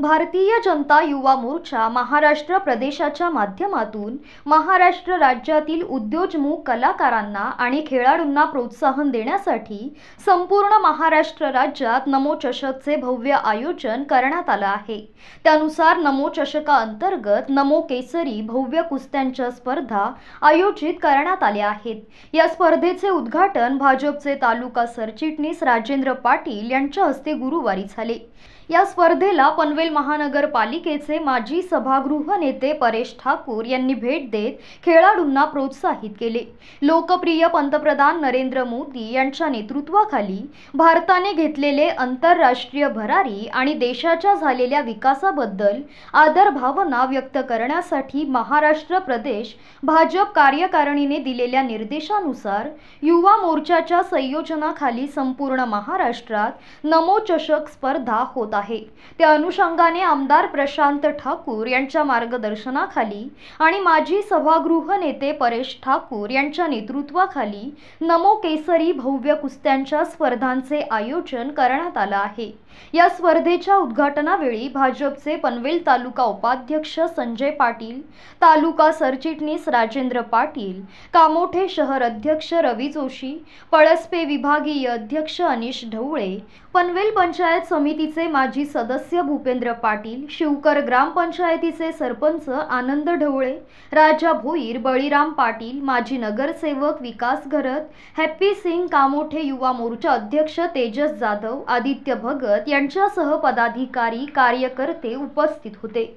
भारतीय जनता युवा मोर्चा महाराष्ट्र प्रदेशाच्या माध्यमातून महाराष्ट्र राज्यातील उद्योजमुख कलाकारांना आणि खेळाडूंना प्रोत्साहन देण्यासाठी संपूर्ण महाराष्ट्र राज्यात नमोचषकचे भव्य आयोजन करण्यात आलं आहे त्यानुसार नमोचषका अंतर्गत नमो केसरी भव्य कुस्त्यांच्या स्पर्धा आयोजित करण्यात आल्या आहेत या स्पर्धेचे उद्घाटन भाजपचे तालुका सरचिटणीस राजेंद्र पाटील यांच्या हस्ते गुरुवारी झाले या स्पर्धेला पनवे पनवेल महानगरपालिकेचे माजी सभागृह नेते परेश ठाकूर यांनी भेट देत खेळाडूंना प्रोत्साहित केले लोकप्रिय पंतप्रधान नरेंद्र मोदी यांच्या नेतृत्वाखाली भारताने घेतलेले आंतरराष्ट्रीय भरारी आणि देशाच्या झालेल्या विकासाबद्दल आदर भावना व्यक्त करण्यासाठी महाराष्ट्र प्रदेश भाजप कार्यकारिणीने दिलेल्या निर्देशानुसार युवा मोर्चाच्या संयोजनाखाली संपूर्ण महाराष्ट्रात नमोचषक स्पर्धा होत आहे त्या अनुषंगाने अनुषंगाने आमदार प्रशांत ठाकूर यांच्या मार्गदर्शनाखाली आणि माजी सभागृह नेते परेश ठाकूर यांच्या नेतृत्वाखाली नमो केसरी भव्य कुस्त्यांच्या स्पर्धांचे आयोजन करण्यात आलं आहे या स्पर्धेच्या उद्घाटनावेळी भाजपचे पनवेल तालुका उपाध्यक्ष संजय पाटील तालुका सरचिटणीस राजेंद्र पाटील कामोठे शहर अध्यक्ष रवी जोशी पळसपे विभागीय अध्यक्ष अनिश ढवळे पनवेल पंचायत समितीचे माजी सदस्य भूपेंद्र पाटील शिवकर ग्रामपंचायतीचे सरपंच आनंद ढवळे राजा भोईर बळीराम पाटील माजी नगरसेवक विकास घरत हॅप्पी सिंग कामोठे युवा मोर्चा अध्यक्ष तेजस जाधव आदित्य भगत यांच्यासह पदाधिकारी कार्यकर्ते उपस्थित होते